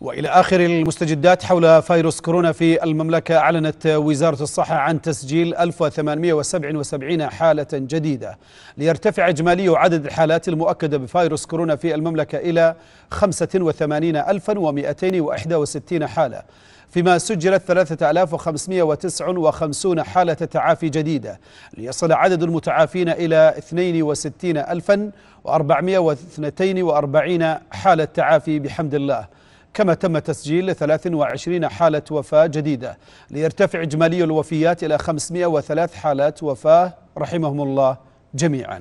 والى اخر المستجدات حول فيروس كورونا في المملكه اعلنت وزاره الصحه عن تسجيل 1877 حاله جديده ليرتفع اجمالي عدد الحالات المؤكده بفيروس كورونا في المملكه الى 85261 حاله فيما سجلت 3559 حالة تعافي جديدة ليصل عدد المتعافين إلى 62442 حالة تعافي بحمد الله كما تم تسجيل 23 حالة وفاة جديدة ليرتفع إجمالي الوفيات إلى 503 حالات وفاة رحمهم الله جميعاً